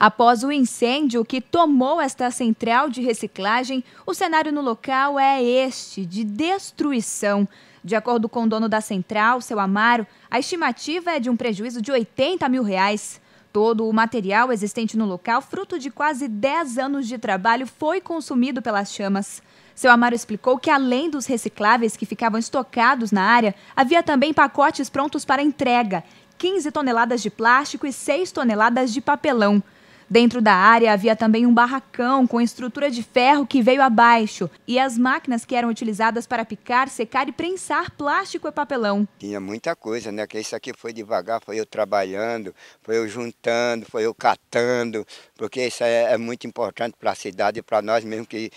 Após o incêndio que tomou esta central de reciclagem, o cenário no local é este, de destruição. De acordo com o dono da central, seu Amaro, a estimativa é de um prejuízo de 80 mil reais. Todo o material existente no local, fruto de quase 10 anos de trabalho, foi consumido pelas chamas. Seu Amaro explicou que, além dos recicláveis que ficavam estocados na área, havia também pacotes prontos para entrega: 15 toneladas de plástico e 6 toneladas de papelão. Dentro da área havia também um barracão com estrutura de ferro que veio abaixo e as máquinas que eram utilizadas para picar, secar e prensar plástico e papelão. Tinha muita coisa, né? Que isso aqui foi devagar, foi eu trabalhando, foi eu juntando, foi eu catando, porque isso é, é muito importante para a cidade e para nós mesmo que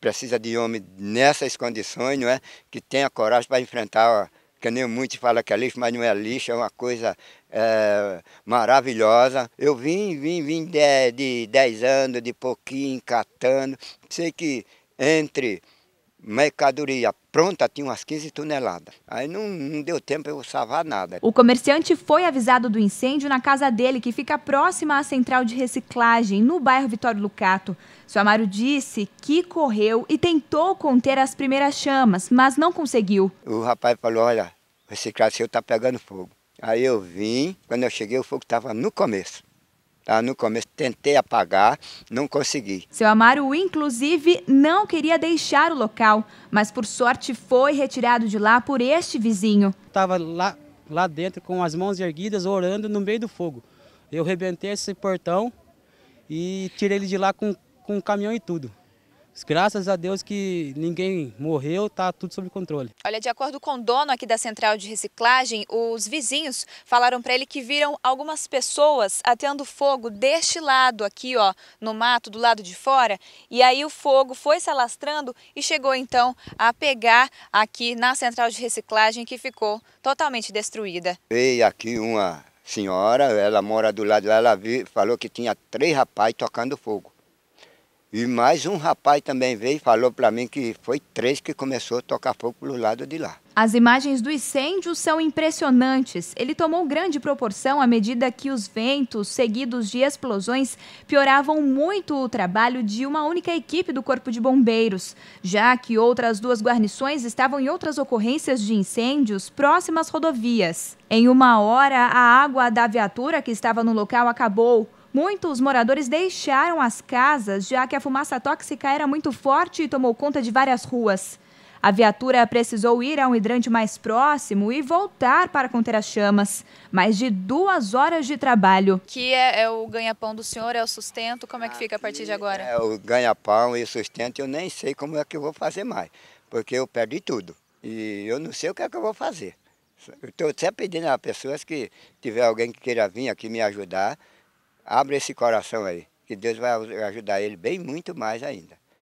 precisa de homem nessas condições, não é? Que tenha coragem para enfrentar que nem muitos falam que é lixo, mas não é lixo, é uma coisa é, maravilhosa. Eu vim, vim, vim de 10 de anos, de pouquinho, catando. Sei que entre mercadoria pronta tinha umas 15 toneladas. Aí não, não deu tempo eu salvar nada. O comerciante foi avisado do incêndio na casa dele, que fica próxima à central de reciclagem, no bairro Vitório Lucato. Seu Amaro disse que correu e tentou conter as primeiras chamas, mas não conseguiu. O rapaz falou, olha, o reciclagem está pegando fogo. Aí eu vim, quando eu cheguei o fogo estava no começo. Tá? No começo tentei apagar, não consegui. Seu Amaro, inclusive, não queria deixar o local, mas por sorte foi retirado de lá por este vizinho. Estava lá, lá dentro com as mãos erguidas, orando no meio do fogo. Eu rebentei esse portão e tirei ele de lá com, com caminhão e tudo. Graças a Deus que ninguém morreu, está tudo sob controle. Olha, de acordo com o dono aqui da central de reciclagem, os vizinhos falaram para ele que viram algumas pessoas atendo fogo deste lado aqui, ó, no mato, do lado de fora. E aí o fogo foi se alastrando e chegou então a pegar aqui na central de reciclagem que ficou totalmente destruída. Veio aqui uma senhora, ela mora do lado lá, ela viu, falou que tinha três rapazes tocando fogo. E mais um rapaz também veio e falou para mim que foi três que começou a tocar fogo pelo lado de lá. As imagens do incêndio são impressionantes. Ele tomou grande proporção à medida que os ventos, seguidos de explosões, pioravam muito o trabalho de uma única equipe do Corpo de Bombeiros, já que outras duas guarnições estavam em outras ocorrências de incêndios próximas rodovias. Em uma hora, a água da viatura que estava no local acabou. Muitos moradores deixaram as casas, já que a fumaça tóxica era muito forte e tomou conta de várias ruas. A viatura precisou ir a um hidrante mais próximo e voltar para conter as chamas. Mais de duas horas de trabalho. Que é, é o ganha-pão do senhor, é o sustento? Como é que fica a partir de agora? É o ganha-pão e o sustento, eu nem sei como é que eu vou fazer mais, porque eu perdi tudo. E eu não sei o que é que eu vou fazer. estou sempre pedindo a pessoas que tiver alguém que queira vir aqui me ajudar, abre esse coração aí, que Deus vai ajudar ele bem muito mais ainda.